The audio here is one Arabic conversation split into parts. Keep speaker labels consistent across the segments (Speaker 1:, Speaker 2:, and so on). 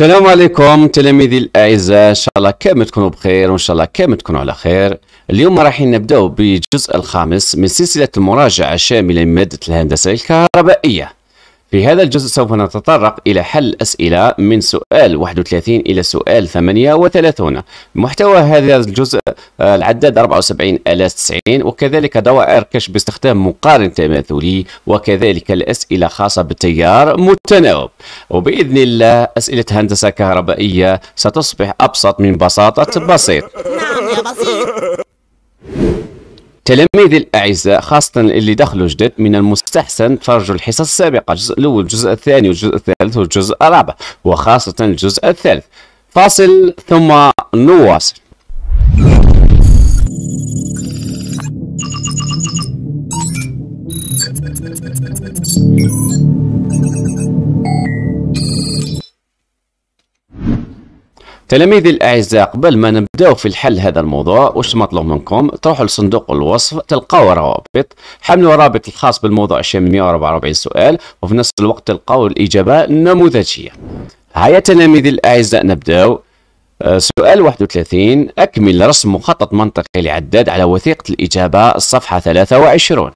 Speaker 1: السلام عليكم تلاميذي الاعزاء ان شاء الله كامل تكونوا بخير وان شاء الله كامل تكونوا على خير اليوم رايحين نبداو بالجزء الخامس من سلسله المراجعه الشامله لماده الهندسه الكهربائيه في هذا الجزء سوف نتطرق إلى حل أسئلة من سؤال 31 إلى سؤال 38 محتوى هذا الجزء آه، العداد 74 إلى 90 وكذلك دوائر كشف باستخدام مقارن تماثلي وكذلك الأسئلة خاصة بالتيار متناوب وبإذن الله أسئلة هندسة كهربائية ستصبح أبسط من بساطة بسيط نعم يا بسيط تلاميذ الأعزاء خاصة اللي دخلوا جدد من المستحسن تفرجوا الحصص السابقة الجزء الأول الجزء الثاني والجزء الثالث والجزء الرابع وخاصة الجزء الثالث فاصل ثم نواصل تلاميذي الاعزاء قبل ما نبداو في الحل هذا الموضوع واش مطلوب منكم تروحوا لصندوق الوصف تلقاو روابط حملوا الرابط الخاص بالموضوع الشامل 144 سؤال وفي نفس الوقت تلقاو الاجابه النموذجيه هيا تلاميذي الاعزاء نبداو آه، سؤال 31 أكمل رسم مخطط منطقي لعداد على وثيقة الإجابة الصفحة 23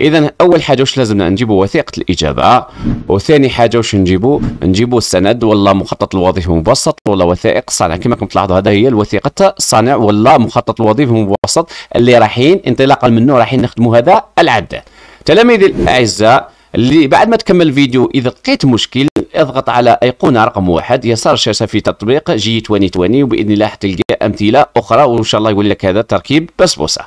Speaker 1: اذا اول حاجه واش لازمنا نجيبوا وثيقه الاجابه وثاني حاجه واش نجيبوا نجيبوا السند ولا مخطط الوظيفي المبسط ولا وثائق الصانع كما راكم تلاحظوا هذا هي الوثيقه الصانع ولا مخطط الوظيفي المبسط اللي رايحين انطلاقا منه رايحين نخدموا هذا العدد تلاميذي الاعزاء اللي بعد ما تكمل الفيديو اذا لقيت مشكل اضغط على ايقونه رقم واحد يسار الشاشه في تطبيق جي 2020 وباذن الله حتلقى امثله اخرى وان شاء الله يقول لك هذا تركيب بسبوسه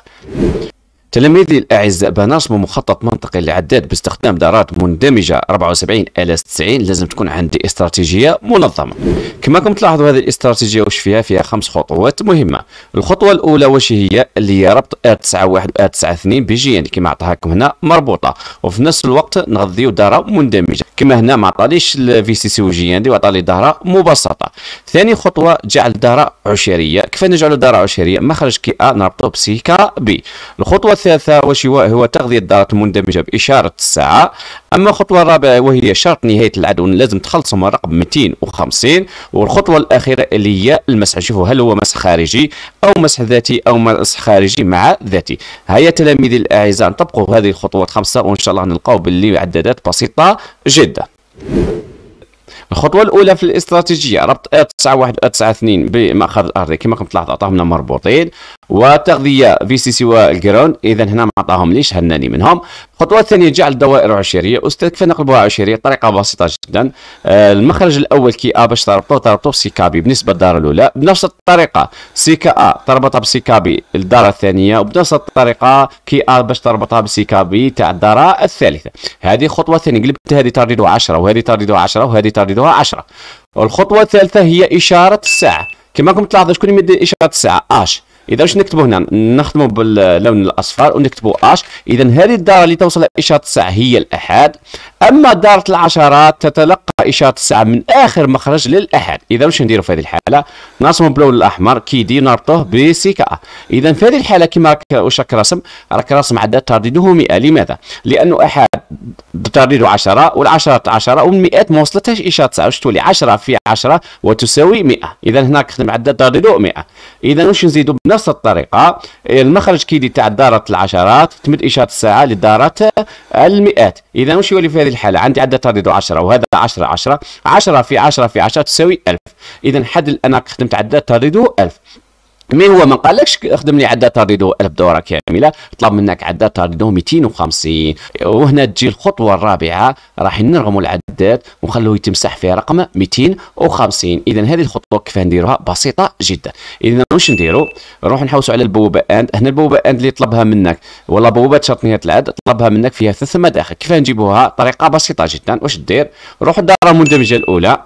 Speaker 1: تلاميذي الاعزاء بنرسم مخطط منطقي للعداد باستخدام دارات مندمجه 74 الاس 90 لازم تكون عندي استراتيجيه منظمه كما تلاحظوا هذه الاستراتيجيه واش فيها فيها خمس خطوات مهمه الخطوه الاولى واش هي اللي هي ربط ار 91 ار 92 جي يعني كما عطاهاكم هنا مربوطه وفي نفس الوقت نغذيو داره مندمجه كما هنا ما عطاليش الفي سي سي وجي عندي وعطالي داره مبسطه ثاني خطوه جعل داره عشريه كيف نجعلوا داره عشريه مخرج كي ا نربطو بسي كا بي الخطوه الثالثة هو تغذية الدارات المندمجة بإشارة الساعة أما الخطوة الرابعة وهي شرط نهاية العدو لازم تخلصهم رقم 250 والخطوة الأخيرة اللي هي المسح شوفوا هل هو مسح خارجي أو مسح ذاتي أو مسح خارجي مع ذاتي هيا تلاميذي الأعزاء نطبقوا هذه الخطوات خمسة وإن شاء الله نلقاو باللي عدادات بسيطة جدا الخطوة الأولى في الاستراتيجية ربط 91 و 92 بمأخذ الأرضي كما كنت لاحظ عطاهمنا مربوطين وتغذيه في سي سي الكيرون اذا هنا ما عطاهم ليش هناني منهم الخطوه الثانيه جعل الدوائر عشيريه استاذ كيف نقلبوها عشيريه طريقه بسيطه جدا آه، المخرج الاول كي ا باش تربطو تربطو بسي كابي بالنسبه للدار الاولى بنفس الطريقه سي كا ا تربطها بسي كابي الدار الثانيه وبنفس الطريقه كي ا باش تربطها بسي كابي تاع الدار الثالثه هذه خطوه ثانيه قلبت هذه ترددها 10 وهذه ترددها 10 وهذه ترددها 10 الخطوه الثالثه هي اشاره الساعه كما راكم تلاحظوا شكون يمد اشاره الساعه اش اذا واش نكتبوا هنا نخدموا باللون الاصفر ونكتبوا اش اذا هذه الدار اللي توصل اشاره الساعه هي الاحاد اما دارة العشرات تتلقى اشارة الساعة من اخر مخرج للاحد اذا واش نديروا في هذه الحالة نرسموا باللون الاحمر كيدي نربطوه بسكة اذا في هذه الحالة كما راك واش راك راسم راك راسم عدد ترديده 100 لماذا لانه احد ترديده 10 والعشرة 10 والمئات ما وصلتهاش اشارة الساعة واش تولي 10 في 10 وتساوي 100 اذا هناك خدم عدد ترديده 100 اذا واش نزيدوا بنفس الطريقة المخرج كيدي تاع دارة العشرات تمد اشارة الساعة لدارة المئات اذا واش يولي في هذه الحالة عندي عدد تردد 10 وهذا 10 10 10 في 10 في 10 تساوي 1000 إذا حد الآن خدمت عدة تردده 1000 مين هو ما قالكش اخدم لي عدات تاردو 1000 دوره كامله طلب منك عدات تاردو 250 وهنا تجي الخطوه الرابعه راح نرغموا العدات ونخلوه يتمسح في رقم 250 اذا هذه الخطوه كيف نديروها بسيطه جدا اذا واش نديروا نروح نحوسوا على البوابه اند هنا البوابه اند اللي طلبها منك ولا بوابه شرطيه العد طلبها منك فيها ثلاث مداخل كيف نجيبوها طريقه بسيطه جدا واش دير روح الداره المندمجه الاولى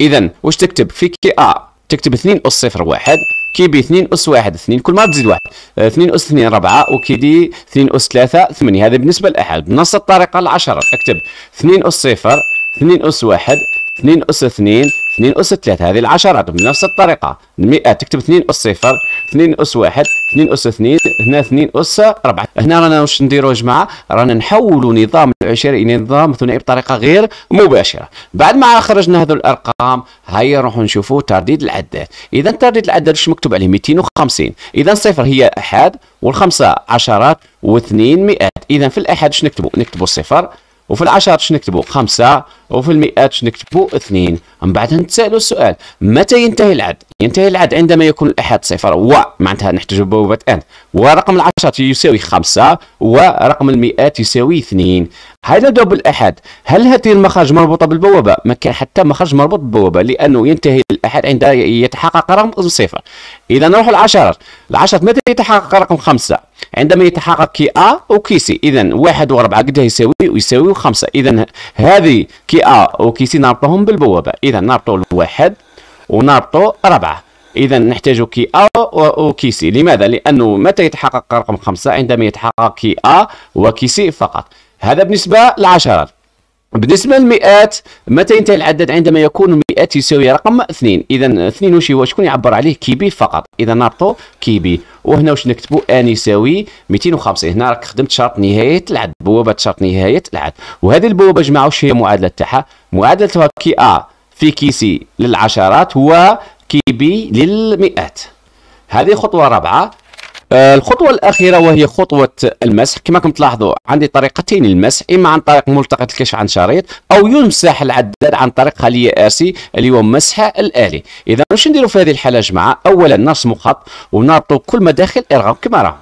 Speaker 1: اذا واش تكتب في كي ا تكتب 2 اس 0 1 كيبي 2 اس 1 2 كل ما تزيد واحد 2 آه، اس 2 4 وكيدي 2 اس 3 8 هذا بالنسبه للاحاد بنفس الطريقه العشره اكتب 2 اس 0 2 اس 1 2 أس 2 2 أس 3 هذه العشرات بنفس الطريقة 100 تكتب 2 أس 0 2 أس 1 2 أس 2 هنا 2 أس 4 هنا رانا واش نديرو يا جماعة رانا نحولوا نظام العشري إلى نظام ثنائي بطريقة غير مباشرة بعد ما خرجنا هذو الأرقام هيا نروحوا نشوفوا ترديد العداد إذا ترديد العداد واش مكتوب عليه 250 إذا صفر هي أحد والخمسة عشرات واثنين مئات إذا في الأحد واش نكتبوا نكتبوا صفر وفي العشرات شنو نكتبوا خمسة وفي المئات شنو نكتبوا اثنين من بعد نتسألوا السؤال متى ينتهي العد ينتهي العد عندما يكون الأحد صفر و معناتها نحتاج بوابة أن ورقم العشرة يساوي خمسة ورقم المئات يساوي اثنين هذا دوب الاحد هل هذه المخارج مربوطة بالبوابة؟ ما كان حتى مخرج مربوط بالبوابة لأنه ينتهي الأحد عند يتحقق رقم صفر إذا نروح العشرة العشرة متى يتحقق رقم خمسة؟ عندما يتحقق كي أ وكي سي إذا واحد وأربعة قد يساوي ويساوي خمسة إذا هذه كي أ وكي سي نربطهم بالبوابة إذا نربطوا الواحد ونابطو أربعة إذا نحتاج كي أ وكي سي لماذا؟ لأنه متى يتحقق رقم خمسة؟ عندما يتحقق كي أ وكي سي فقط هذا بالنسبة للعشرات بالنسبة للمئات متى ينتهي العدد عندما يكون المئات يساوي رقم اثنين إذا اثنين وش هو شكون يعبر عليه كي بي فقط إذا كي بي وهنا واش نكتبوا ان يساوي 250 هنا راك خدمت شرط نهاية العدد بوابة شرط نهاية العدد وهذه البوابة جماعة واش هي معادلة تاعها معادلة كي ا في كيسي للعشرات وكيبي للمئات هذه خطوة رابعة آه، الخطوة الأخيرة وهي خطوة المسح كما كنت تلاحظوا عندي طريقتين المسح إما عن طريق ملتقط الكشف عن شريط أو يمسح العداد عن طريق خلية آسي اللي هو مسح الآلي إذا مش نديروا في هذه الحالة جماعة أولا نرسموا خط ونربطوا كل مداخل إرغام كما راهم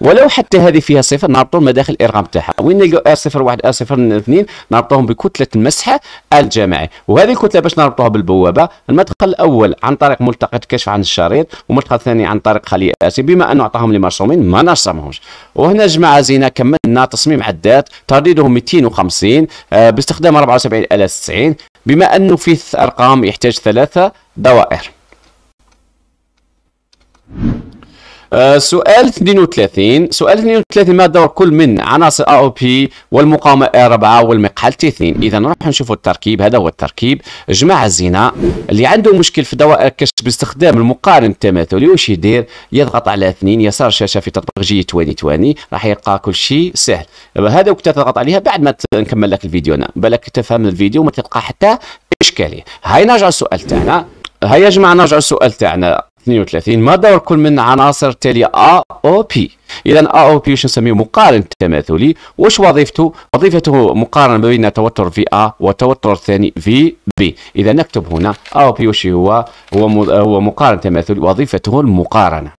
Speaker 1: ولو حتى هذه فيها صفر نربطوا المداخل الارقام تاعها وين نلقاو واحد ار صفر اثنين نربطوهم بكتله المسحه الجماعي وهذه الكتله باش نربطوها بالبوابه المدخل الاول عن طريق ملتقط كشف عن الشريط والمدخل الثاني عن طريق خليه اسي بما انه اعطاهم لي مرسومين ما نرسمهمش وهنا جماعه زينه كملنا تصميم عدات ترديده 250 آه باستخدام 90 بما انه في ارقام يحتاج ثلاثه دوائر آه، سؤال 32 سؤال 32 ما دور كل من عناصر ا او بي والمقاومه ا 4 والمقحل تي 2 اذا نروح نشوفوا التركيب هذا هو التركيب جماعه الزنا اللي عنده مشكل في دوائر الكشف باستخدام المقارن التماثلي واش يدير يضغط على 2 يسار الشاشه في تطبيق جي 2020 راح يلقى كل شيء سهل هذا وقت تضغط عليها بعد ما نكمل لك الفيديو انا بالك تفهم الفيديو وما تلقى حتى اشكاليه هاي نرجع السؤال تاعنا هيا يا جماعه نرجعوا السؤال تاعنا 32 ما دور كل من عناصر تالية A أو P إذا A أو P واش نسميه مقارن تماثلي واش وظيفته؟ وظيفته مقارنة بين توتر في A والتوتر الثاني في B إذا نكتب هنا A أو P واش هو هو مقارن تماثلي وظيفته المقارنة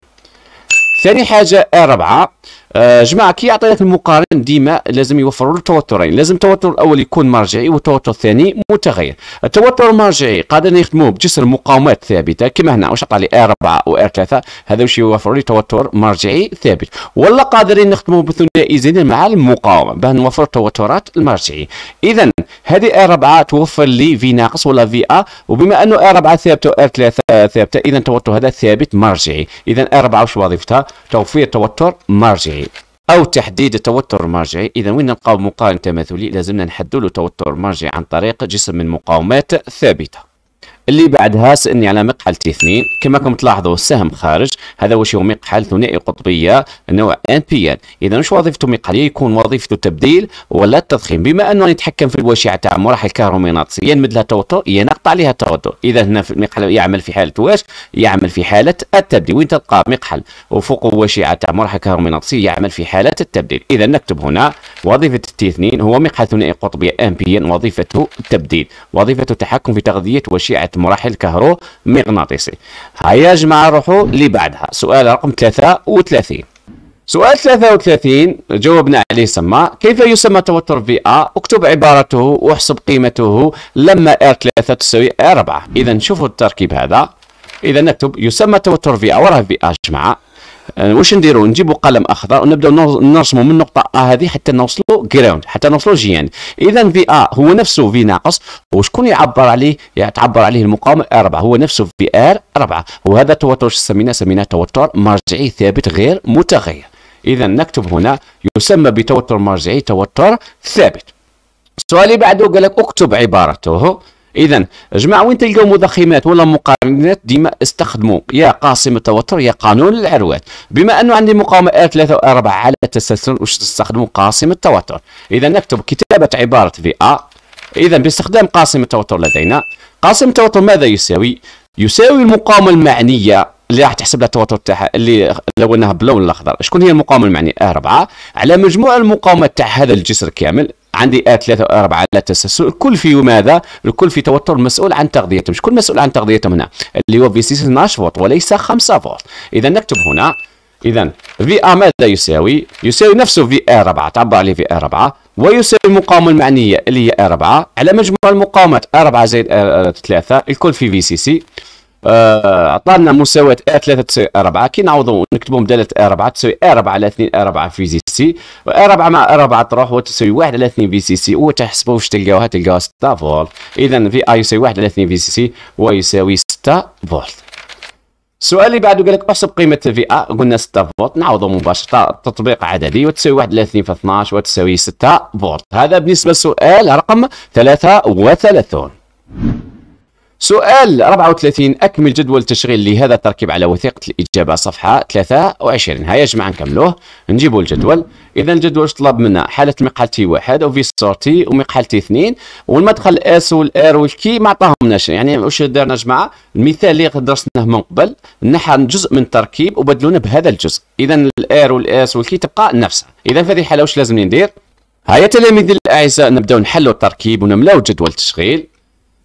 Speaker 1: ثاني حاجه آه، رابعه آه، جماعه كي يعطي لك المقارن ديما لازم يوفروا له توترين لازم التوتر الاول يكون مرجعي والتوتر الثاني متغير التوتر المرجعي قادرين يخدموه بجسر مقاومات ثابته كما هنا واش عطى لي ار 4 و ار 3 هذا واش يوفروا لي توتر مرجعي ثابت ولا قادرين نخدموه بثنائي زين مع المقاومه باه نوفر التوترات المرجعي اذا هذه ار 4 توفر لي في ناقص ولا في ا وبما انه ار 4 ثابته وار 3 ثابته اذا التوتر هذا ثابت مرجعي اذا ار 4 واش وظيفتها توفير توتر مرجعي او تحديد التوتر المرجعي اذا وين نلقاو مقارن تماثلي لازمنا نحددوا توتر مرجعي عن طريق جسم من مقاومات ثابته اللي بعدها سألني على مقحل تي 2 كما تلاحظوا السهم خارج هذا واش هو مقحل ثنائي قطبيه نوع ان بي ان اذا واش وظيفته مقحليه يكون وظيفته تبديل ولا التضخيم بما انه يتحكم في الوشيعه تاع مراحل كهرومغناطيسيه ينمد لها توتر ينقطع لها التوتر اذا هنا في المقحل يعمل في حاله واش يعمل في حاله التبديل وين تلقى مقحل وفوق وشيعه تاع مراحل كهرومغناطيسيه يعمل في حاله التبديل اذا نكتب هنا وظيفه تي 2 هو مقحل ثنائي قطبيه ان بي ان وظيفته تبديل وظيفته تحكم في تغذيه وشيعه مراحل كهرو مغناطيسي هيا جمع جماعه نروحوا اللي بعدها سؤال رقم 33 سؤال 33 جاوبنا عليه سما كيف يسمى توتر في ا اكتب عبارته واحسب قيمته لما ار 3 تساوي ار 4 اذا شوفوا التركيب هذا اذا نكتب يسمى توتر في ا وراه في ا جماعه يعني واش نديرو نجيبو قلم اخضر ونبداو نرسمو من النقطه ا هذه حتى نوصلو جراوند حتى نوصلو جيان اذا في ا هو نفسه في ناقص وشكون يعبر عليه تعبر عليه المقاومه اربعه هو نفسه في ار اربعه وهذا التوتر توتر سميناه سميناه توتر مرجعي ثابت غير متغير اذا نكتب هنا يسمى بتوتر مرجعي توتر ثابت السؤال اللي بعده قال لك اكتب عبارته اذا جماعه وين تلقاو مضخمات ولا مقارنات ديما استخدموا يا قاسم التوتر يا قانون العروات بما انه عندي مقاومه 3 ثلاثه 4 على التسلسل واش تستخدموا قاسم التوتر اذا نكتب كتابه عباره في ا اذا باستخدام قاسم التوتر لدينا قاسم التوتر ماذا يساوي يساوي المقاومه المعنيه اللي راح تحسب لها التوتر تاعها اللي لونها باللون الاخضر شكون هي المقاومه المعنيه ا 4 على مجموع المقاومه تاع هذا الجسر كامل عندي آه ثلاثة أربعة على تستسلم الكل في ماذا؟ الكل في توتر المسؤول عن تغذيتهم شكون مسؤول عن تغذيتهم هنا؟ اللي هو في سي 12 فولت وليس 5 فولت إذا نكتب هنا إذا في أ ماذا يساوي؟ يساوي نفسه في أ 4 تعبر عليه في أ 4 ويساوي المقاومة المعنية اللي هي أ 4 على مجموع المقاومات أ 4 زائد أ آه، 3 آه، الكل في في سي سي آه، عطانا مساواة ا 3 تساوي ا 4 كي نعوضوا نكتبوا بدالة ا 4 تساوي ا 4 على 2 ا 4 في زي سي ا 4 مع ا 4 تروح وتساوي 1 على 2 في سي سي وتحسبوا واش تلقاوها تلقاوها 6 فولت اذا في ا يساوي 1 على 2 في سي سي ويساوي 6 فولت السؤال اللي بعده قال لك احسب قيمة في ا قلنا 6 فولت نعوضوا مباشرة تطبيق عددي وتساوي 1 على 2 في 12 وتساوي 6 فولت هذا بالنسبة للسؤال رقم 33 سؤال 34 أكمل جدول تشغيل لهذا التركيب على وثيقة الإجابة صفحة 23 هيا جماعة نكملوه نجيبوا الجدول إذا الجدول واش طلب منا حالة مقحلتي تي واحد وفي سورتي ومقحلتي تي اثنين والمدخل اس والار والكي ما عطاهمناش يعني واش درنا جماعة المثال اللي درسناه من قبل نحى جزء من التركيب وبدلونا بهذا الجزء إذا الار والاس والكي تبقى نفسها إذا في هذه الحالة واش لازم ندير هيا تلاميذي الأعزاء نبداو نحلوا التركيب ونملاو جدول التشغيل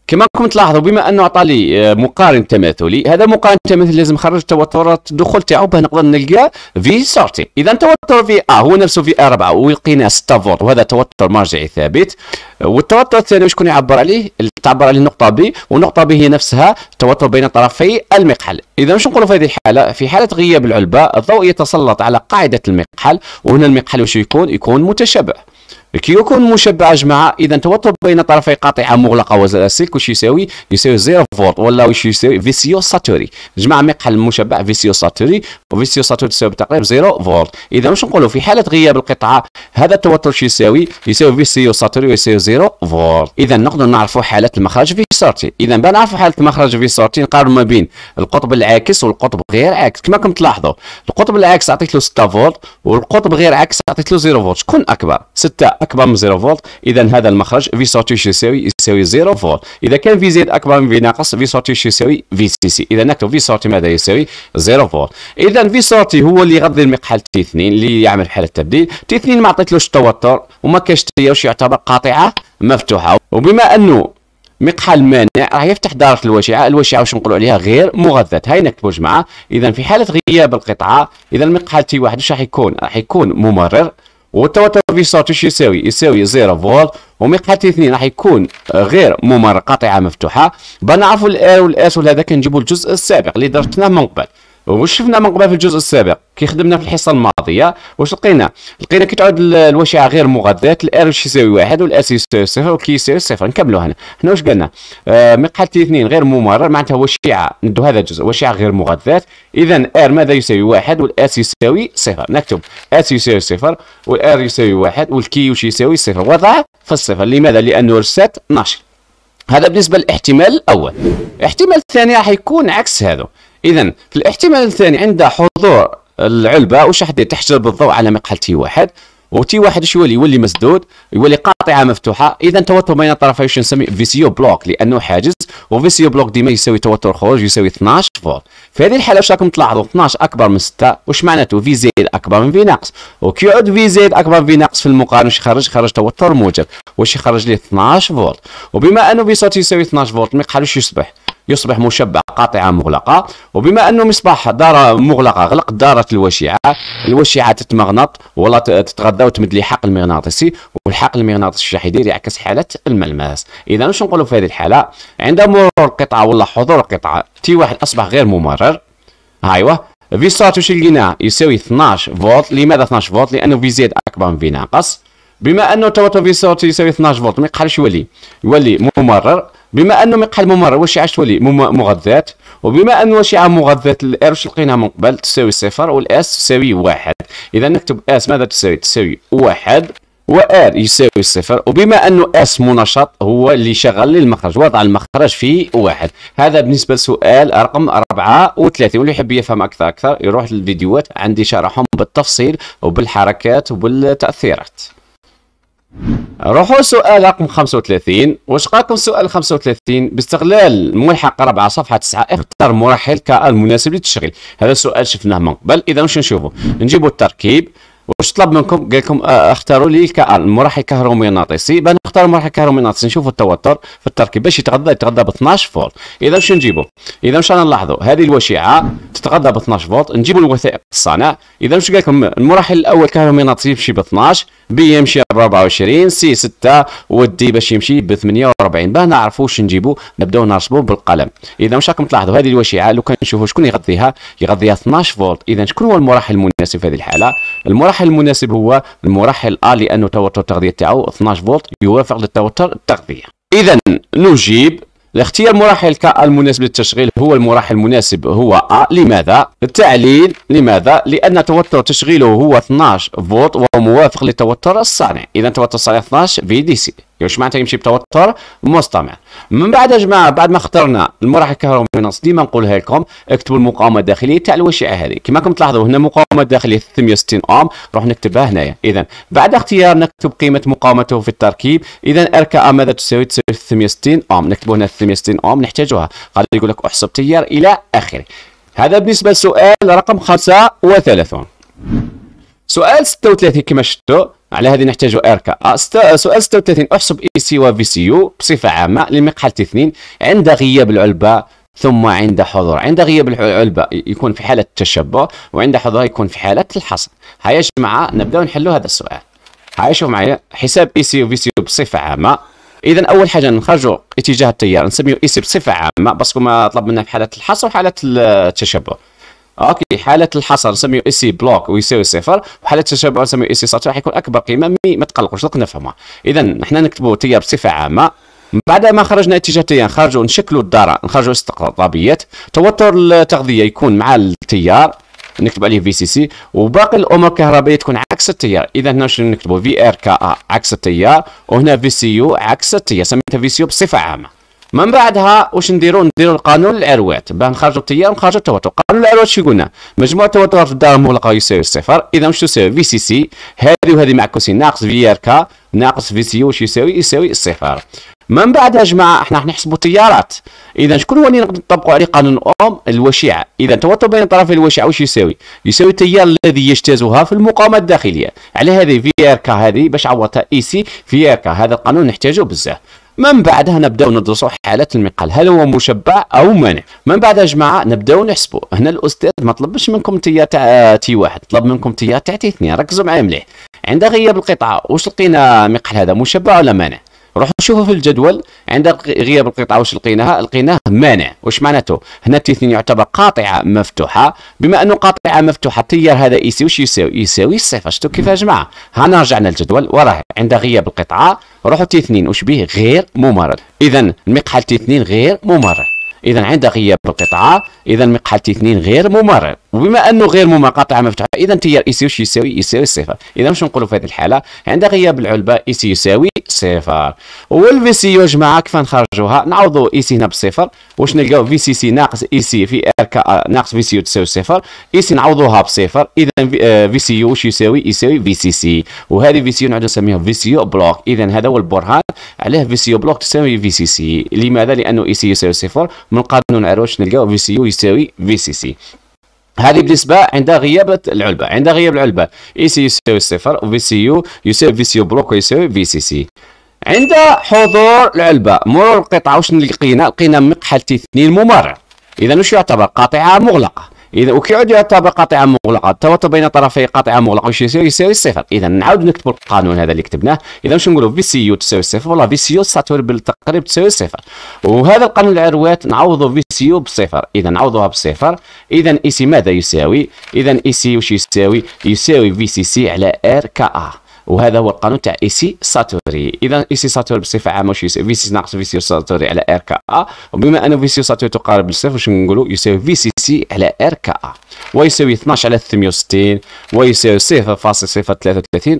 Speaker 1: كما راكم تلاحظوا بما انه عطى لي آه، مقارن تماثلي هذا مقارن تماثلي لازم نخرج توترات الدخول تاعو باه نقدر نلقى في سورتي اذا توتر في ا هو نفسه في ا 4 ولقينا 6 فولت وهذا توتر مرجعي ثابت والتوتر الثاني شكون يعبر عليه تعبر عليه النقطه بي والنقطه بي هي نفسها توتر بين طرفي المقحل اذا واش نقولوا في هذه الحاله في حاله غياب العلبه الضوء يتسلط على قاعده المقحل وهنا المقحل واش يكون يكون متشابه كي يكون مشبع جماعة إذا توتر بين طرفي قاطعة مغلقة وزر السلك واش يساوي؟ يساوي زيرو فولت ولا واش يساوي فيسيو ساتوري جماعة مقحل مشبع فيسيو ساتوري وفيسيو ساتوري تساوي بالتقريب زيرو فولت إذا واش نقولوا في حالة غياب القطعة هذا التوتر واش يساوي؟ يساوي فيسيو ساتوري ويساوي زيرو فولت إذا نقدر نعرفوا حالة المخرج في سورتي إذا بان نعرفوا حالة المخرج في سورتي نقارن ما بين القطب العاكس والقطب غير عاكس كما راكم تلاحظوا القطب العاكس عطيت له 6 فولت والقطب غير عاكس عطيت له 0 فولت شكون أكبر؟ 6 اكبر من 0 فولت اذا هذا المخرج في ساتوش يساوي يساوي 0 فولت اذا كان في زيد اكبر من في ناقص في ساتوش يساوي في سي سي اذا نكتب في ساتي ماذا يساوي 0 فولت اذا في ساتي هو اللي يغذي المقحل تي 2 اللي يعمل حاله التبديل تي 2 ما عطيتلوش التوتر وما كاش واش يعتبر قاطعه مفتوحه وبما انه مقحل مانع راه يفتح دارة الواشعة، الواشعة واش نقولوا عليها غير مغذاة، هاي نكتبوا جماعة، إذا في حالة غياب القطعة، إذا المقحل تي واحد واش راح يكون؟ راح يكون ممرر والتوتر في صوت ايش يساوي؟ يساوي 0 فولت ومقحتي 2 راح يكون آه، غير ممر قاطعه مفتوحه بنعرفوا الار والاس وهذا كنجيبوا الجزء السابق اللي درسناه من قبل واش شفنا من قبل في الجزء السابق كي خدمنا في الحصه الماضيه واش لقينا لقينا كي تعود الوشعه غير مغذات الار واش يساوي واحد والاس يساوي صفر والكي يساوي صفر نكملوا هنا هنا واش قلنا آه مقحل اثنين غير ممرر معناتها وشيعه ندو هذا الجزء وشعه غير مغذات اذا ار ماذا يساوي واحد والاس يساوي صفر نكتب اس يساوي صفر والار يساوي واحد والكي واش يساوي صفر وضع في الصفر لماذا لانه رسات ناشط هذا بالنسبه للاحتمال الاول الاحتمال الثاني راح يكون عكس هذا اذا في الاحتمال الثاني عند حضور العلبه واش راح تحجر بالضوء على مقحل تي واحد وتي واحد شو يولي؟ يولي مسدود يولي قاطعه مفتوحه اذا توتر بين الطرفين شو نسمي فيسيو بلوك لانه حاجز وفيسيو بلوك ديما يساوي توتر خروج يساوي 12 فولت في هذه الحاله واش راكم تلاحظوا 12 اكبر من 6 واش معناته في زيد اكبر من في ناقص وكيعود في زيد اكبر من في ناقص في المقارنه واش يخرج خرج توتر موجب واش يخرج لي 12 فولت وبما انه في صوت يساوي 12 فولت المقحل واش يصبح يصبح مشبع قاطعة مغلقة وبما أنه مصباح دار مغلقة غلق دارة الوشيعة الوشيعة تتمغنط ولا تتغذى وتمد لي حقل مغناطيسي والحقل المغناطيسي الشحيدير يعكس حالة الملمس إذا واش نقولوا في هذه الحالة عند مرور القطعة ولا حضور القطعة تي واحد أصبح غير ممرر هايوا في صوت واش لقيناه يساوي 12 فولت لماذا 12 فولت لأنه في زيد أكبر من في ناقص بما انه توتر في صوت يساوي 12 فولت ما يقحلش يولي يولي ممرر بما انه مقحل ممر واش عاش تولي مغذات وبما انه عام مغذات الار واش لقيناها من قبل تساوي صفر والاس تساوي واحد اذا نكتب اس ماذا تساوي تساوي واحد وار يساوي صفر وبما انه اس منشط هو اللي شغل لي المخرج وضع المخرج في واحد هذا بالنسبه لسؤال رقم 34 واللي يحب يفهم اكثر اكثر يروح للفيديوهات عندي شرحهم بالتفصيل وبالحركات وبالتاثيرات روحوا سؤال رقم 35 واش قالكم سؤال 35 باستغلال ملحق 4 صفحه 9 اختر مرحل كالمناسب للتشغيل هذا السؤال شفناه من قبل اذا واش نشوفوا نجيبوا التركيب واش طلب منكم قال لكم آه، اختاروا لي الكهرومغناطيسي بان اختار المرحل الكهرومغناطيسي نشوفوا التوتر في التركيب باش يتغذى يتغذى ب 12 فولت اذا واش نجيبوا اذا واش نلاحظوا هذه الوشيعه تتغذى ب 12 فولت نجيبوا الوثائق الصانع اذا واش قال لكم المرحل الاول كهرومغناطيسي يمشي ب 12 بي يمشي ب 24 سي 6 ودي باش يمشي ب 48 باه نعرفوا واش نجيبوا نبداو نرسموا بالقلم اذا واش راكم تلاحظوا هذه الوشيعه لو كان نشوفوا شكون يغذيها يغذيها 12 فولت اذا شكون هو المرحل المناسب في هذه الحاله المرحل المرحل المناسب هو المرحل A لأنه توتر التغذية تاعو 12 فولت يوافق للتوتر التغذية إذا نجيب الاختيار مراحل كا المناسب للتشغيل هو المرحل المناسب هو أ لماذا؟ التعليل لماذا؟ لأن توتر تشغيله هو 12 فولت وهو موافق للتوتر الصانع إذا توتر الصانع 12 في دي سي واش معناتها يمشي بتوتر مستمع من بعد يا جماعه بعد ما اخترنا المراحل الكهرومغناطيس ديما نقولها لكم اكتبوا المقاومه الداخليه تاع الوشعه هذه كما راكم تلاحظوا هنا مقاومه داخليه 360 اوم راح نكتبها هنايا اذا بعد اختيار نكتب قيمه مقاومته في التركيب اذا ار كا ماذا تساوي تساوي 360 اوم نكتبوا هنا 360 اوم نحتاجوها قال يقول لك احسب تيار الى اخره هذا بالنسبه للسؤال رقم 35 سؤال 36 كما شفتوا على هذه نحتاج اركا آه، آه، سؤال 36 احسب اي سي وفي سي يو بصفه عامه لمقحله اثنين عند غياب العلبه ثم عند حضور عند غياب العلبة يكون في حالة التشبع وعند حضور يكون في حالة الحصر هيا يا جماعة نبدأ نحلوا هذا السؤال هيا شوف معايا حساب اي سي وفي سي يو بصفة عامة اذا اول حاجه نخرجوا اتجاه التيار نسميو اي سي بصفه عامه باسكو ما طلب منا في حاله الحصر وحاله التشبع اوكي حاله الحصر نسميو اي سي بلوك ويساوي صفر وحاله التشابه نسميو اي سي سطر راح يكون اكبر قيمه مي ما تقلقوش درك نفهمها اذا حنا نكتبوا تيار بصفه عامه بعد ما خرجنا اتجاه تيار نخرجوا نشكلوا الدارة نخرجوا استقطابيات توتر التغذيه يكون مع التيار نكتب عليه في سي سي وباقي الامور الكهربائيه تكون عكس التيار اذا هنا شنو نكتبوا في ار كا عكس التيار وهنا في سي يو عكس التيار سميتها في سي يو بصفه عامه من بعدها واش نديروا نديروا القانون العروات باه نخرجوا التيار ونخرجو التوتر قانون العروات شو قلنا مجموع التوتر في الدار المغلقه يساوي الصفر اذا واش تساوي في سي سي هذه وهذه معكوسين ناقص في ار كا ناقص في سي واش يساوي يساوي الصفر من بعد يا جماعه احنا راح نحسبوا التيارات اذا شكون هو اللي نقدر نطبقوا عليه قانون اوم الوشيعه اذا التوتر بين الطرفين الوشيعه واش يساوي يساوي التيار الذي يجتازها في المقاومه الداخليه على هذه في ار كا هذه باش عوضتها اي سي في ار كا هذا القانون نحتاجه بزاف من بعدها نبداو ندرسوا حاله المقال هل هو مشبع او مانع من بعد يا جماعه نبداو نحسبوا هنا الاستاذ ما طلبش منكم تيار آه، تاع تي واحد طلب منكم تيار آه، تاع تي اثنين ركزوا معايا مليح عند غياب القطعه واش لقينا مقال هذا مشبع ولا مانع روح نشوفوا في الجدول عند غياب القطعه واش لقيناها لقيناه مانع واش معناته هنا تي 2 يعتبر قاطعه مفتوحه بما انه قاطعه مفتوحه التيار هذا يساوي واش يساوي يساوي الصفر شفتوا كيف يا جماعه هنا رجعنا للجدول وراه عند غياب القطعه روحوا تي 2 واش به غير ممرض اذا المقحل تي 2 غير ممرض اذا عند غياب القطعه اذا المقحل تي 2 غير ممرض وبما انه غير مقاطعه مفتوحه اذا تيار اي سي واش يساوي يساوي صفر اذا واش نقولوا في هذه الحاله عند غياب العلبه اي سي يساوي صفر والفي سي يا جماعه كيف نخرجوها نعوضوا اي سي هنا بصفر واش نلقاو في سي سي ناقص اي سي في ار كا ناقص في سي يو تساوي صفر اي سي نعوضوها بصفر اذا في سي يو واش يساوي يساوي في سي سي وهذه في سي نعود نسميها في سي يو بلوك اذا هذا هو البرهان عليه في سي يو بلوك تساوي في سي سي لماذا لانه اي سي يساوي صفر من قانون عروش نلقاو في سي يو يساوي في سي سي هذه بالنسبة عند غياب العلبة عند غياب العلبة اي سي يساوي صفر وفي سي يو يساوي في سي يو بلوك ويساوي في سي سي عند حضور العلبة مرور القطعة واش لقينا لقينا مقحل اثنين ممرر اذا واش يعتبر قاطعة مغلقة اذا وكيعود يعتبر قاطعه مغلقه التوتر بين طرفي قاطعه مغلقه واش يساوي يساوي الصفر اذا نعاود نكتبوا القانون هذا اللي كتبناه اذا واش نقولوا في سي يو تساوي صفر ولا في سي يو ساتور بالتقريب تساوي صفر وهذا القانون العروات نعوضوا في سي يو بصفر اذا نعوضوها بصفر اذا اي e سي ماذا يساوي اذا اي e سي واش يساوي يساوي في سي سي على ار كا ا وهذا هو القانون تاع ايسي ساتوري اذا ايسي ساتوري بصفه عامه واش يساوي سي ناقص في سي ساتوري على ار كا ا وبما ان في سي ساتوري تقارب للصفر واش نقولوا يساوي في سي سي على ار كا ا ويساوي 12 على 360 ويساوي 0.033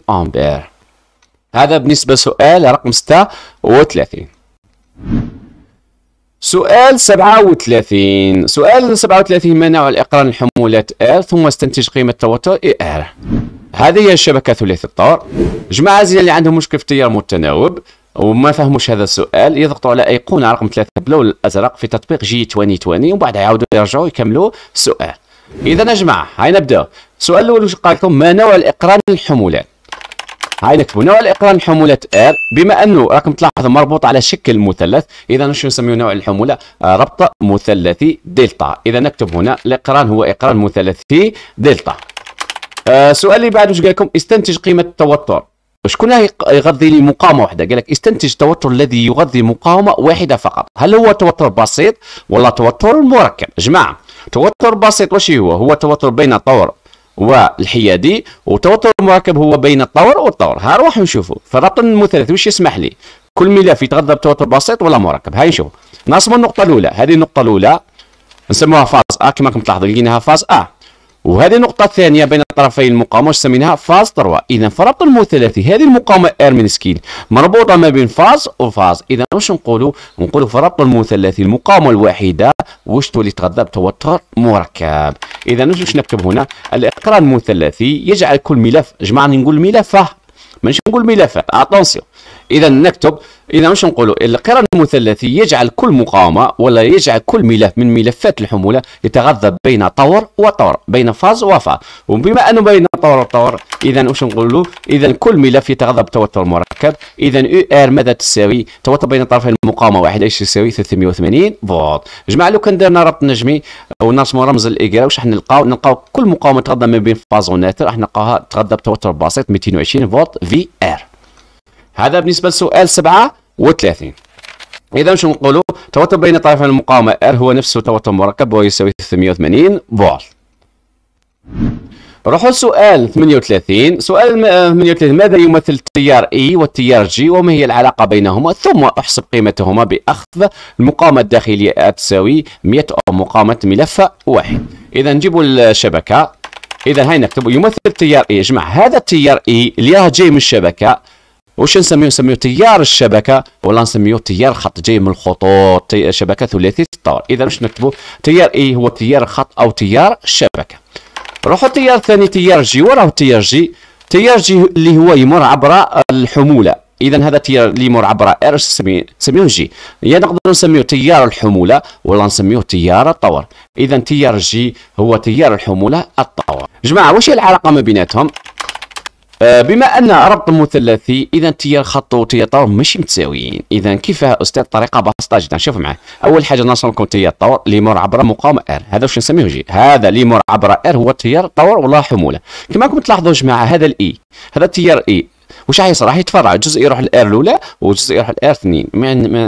Speaker 1: امبير هذا بالنسبه لسؤال رقم 36 سؤال 37 سؤال 37 ما نوع الإقران الحمولات R ثم استنتج قيمة اي ار هذه هي الشبكة ثلاثي الطور جماعة زين اللي عندهم مشكل في التيار المتناوب وما فهموش هذا السؤال يضغطوا على أيقونة رقم 3 باللون الأزرق في تطبيق جي 2020 ومن بعد يعاودوا يرجعوا يكملوا السؤال إذا يا جماعة هاي نبدأ السؤال الأول واش قال لكم ما نوع الإقران الحمولات هاي نكتبوا نوع الاقران حموله اير بما انه راكم تلاحظوا مربوط على شكل مثلث اذا شنو نسميه نوع الحموله آه، ربط مثلثي دلتا اذا نكتب هنا الاقران هو اقران مثلثي دلتا آه سؤال اللي بعد واش قال لكم استنتج قيمه التوتر شكون يغذي لي مقاومه واحده قال لك استنتج التوتر الذي يغذي مقاومه واحده فقط هل هو توتر بسيط ولا توتر مركب جماعه توتر بسيط واش هو هو توتر بين طور والحيادي وتوتر المركب هو بين الطور والطور ها نروح نشوفوا في الربط المثلث واش يسمح لي كل ملف يتغذى بتوتر بسيط ولا مركب هاي نشوف نرسموا النقطه الاولى هذه النقطه الاولى نسموها فاز ا كما راكم تلاحظوا لقيناها فاز ا وهذه النقطة الثانية بين طرفي المقاومة سميناها فاز 3 إذا فربط المثلثي هذه المقاومة إرمنسكين مربوطة ما بين فاز وفاز إذا واش نقولوا نقولوا فربط المثلثي المقاومة الوحيدة واش تولي تغذى بتوتر مركب إذا واش نكتب هنا الإقرار المثلثي يجعل كل ملف جمعني نقول ملفه ماشي نقول ملفه اتونسيون اذا نكتب اذا واش نقولوا القران المثلثي يجعل كل مقاومه ولا يجعل كل ملف من ملفات الحموله يتغذى بين طور وطور بين فاز وفاز وبما انه بين طور وطور اذا واش نقولوا اذا كل ملف يتغذى بتوتر مركب اذا او ار ماذا تساوي توتر بين طرفي المقاومه واحد ايش يساوي 380 فولت جماعه لو كان درنا ربط نجمي ونرسموا رمز الايكرا واش راح نلقاو نلقاو كل مقاومه تغذى ما بين فاز وناتر راح نلقاوها تغذى بتوتر بسيط 220 فولت في ار هذا بالنسبة لسؤال 37 إذا شنو نقولوا توتر بين طرفين المقاومة ار هو نفسه توتر مركب وهو يساوي 380 فولت روحوا لسؤال 38 سؤال 38 آه، ماذا يمثل التيار اي e والتيار جي وما هي العلاقة بينهما ثم احسب قيمتهما بأخذ المقاومة الداخلية تساوي 100 أو مقاومة ملف واحد إذا نجيبوا الشبكة إذا هاي نكتب يمثل التيار e. اي جمع هذا التيار اي e اللي راه جاي من الشبكة وش نسميه نسميه تيار الشبكه ولا نسميه تيار خط جاي من الخطوط شبكه ثلاثيه الطور اذا باش نكتبوا تيار اي هو تيار الخط او تيار الشبكه روحوا التيار الثاني تيار جي وراه تيار جي تيار جي اللي هو يمر عبر الحموله اذا هذا تيار اللي يمر عبر ار نسميه جي يا يعني نقدر نسميه تيار الحموله ولا نسميه تيار الطور اذا تيار جي هو تيار الحموله الطور جماعه واش هي العلاقه ما بيناتهم آه، بما ان ربط مثلثي اذا تيار خط وتيار طور ماشي متساويين اذا كيفاه استاذ طريقه بسيطه جدا شوف معايا اول حاجه نرسم لكم تيار طور اللي يمر عبر مقاومه ار هذا واش نسميه جي هذا اللي يمر عبر ار هو تيار طور ولا حموله كما راكم تلاحظوا جماعه هذا الاي e. هذا تيار اي واش حيصير راح يتفرع جزء يروح للار الاولى وجزء يروح للار اثنين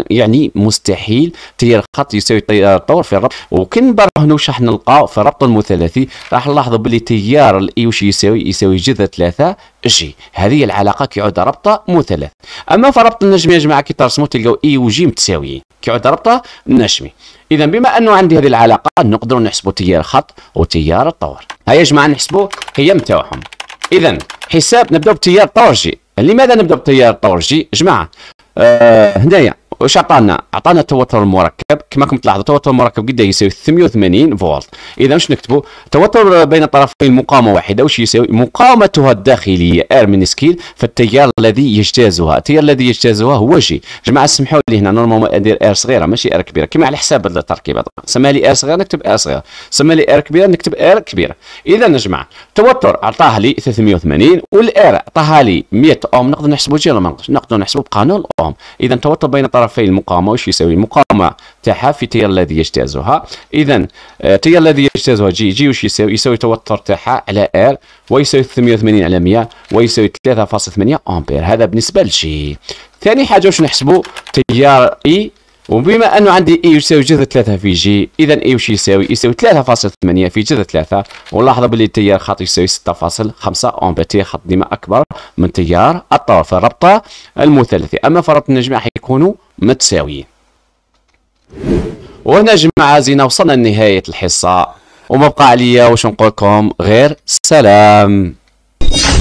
Speaker 1: يعني مستحيل تيار خط يساوي تيار الطور آه، في الربط وكن برهنوا وش راح نلقاو في الربط المثلثي راح نلاحظوا باللي تيار الاي وش يساوي يساوي جذر ثلاثة جي هذه العلاقة كيعود ربطة مثلث أما في ربط النجم يا جماعة كي ترسموا تلقاو اي وجي متساويين كيعود ربطة نجمي إذا بما أنه عندي هذه العلاقة نقدروا نحسبوا تيار الخط وتيار الطور هيا يا جماعة نحسبوا هي تاعهم إذا حساب نبداو بتيار طور جي لماذا نبدا بالتيار الطورجي جماعه آه هنايا وش عطانا؟ عطانا التوتر المركب كما راكم تلاحظوا التوتر المركب قد يساوي 88 فولت اذا واش نكتبوا التوتر بين الطرفين مقاومه واحده واش يساوي مقاومتها الداخليه ار من سكيل فالتيار الذي يجتازها التيار الذي يجتازها هو جي جماعه سمحوا لي هنا نورمالمون ندير ار صغيره ماشي ار كبيره كما على حساب التركيبه سمى لي ار صغيره نكتب ار صغيره سمى لي ار كبيره نكتب ار كبيره اذا يا جماعه التوتر عطاه لي 380 والار عطاها لي 100 اوم نقدر نحسبوا جي ولا ما نقدرش نقدر نحسبوا بقانون الاوم اذا التوتر بين الطرفين طرفي المقاومه واش يساوي المقاومه تاعها في تي الذي يجتازها اذا آه، تي الذي يجتازها جي جي واش يساوي يساوي التوتر تاعها على ار ويساوي 880 على 100 ويساوي 3.8 امبير هذا بالنسبه لجي ثاني حاجه واش نحسبوا تيار اي e. وبما انه عندي اي e يساوي جذر 3 في جي اذا اي e واش يساوي يساوي 3.8 في جذر 3 ولاحظوا باللي التيار خط يساوي 6.5 امبير خط ديما اكبر من تيار الطرف الربطه المثلثي اما فرط النجمه حيكونوا متساوية وهنا جماعة زينا وصلنا لنهاية الحصة ومبقى عليا واش نقولكم غير سلام